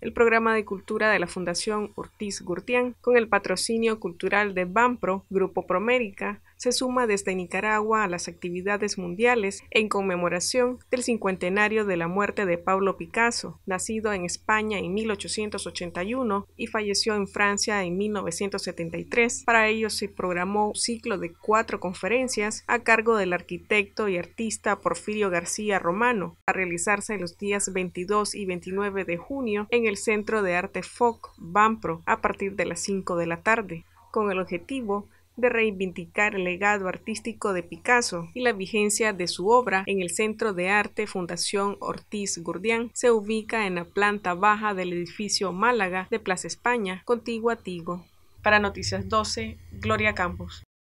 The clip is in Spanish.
el programa de cultura de la Fundación Ortiz Gurtián, con el patrocinio cultural de BAMPRO, Grupo Promérica, se suma desde Nicaragua a las actividades mundiales en conmemoración del cincuentenario de la muerte de Pablo Picasso, nacido en España en 1881 y falleció en Francia en 1973. Para ello se programó un ciclo de cuatro conferencias a cargo del arquitecto y artista Porfirio García Romano, a realizarse los días 22 y 29 de junio en el Centro de Arte FOC, Bampro, a partir de las 5 de la tarde, con el objetivo de reivindicar el legado artístico de Picasso y la vigencia de su obra en el Centro de Arte Fundación Ortiz Gurdian, se ubica en la planta baja del edificio Málaga de Plaza España, contigua a Tigo. Para Noticias 12, Gloria Campos.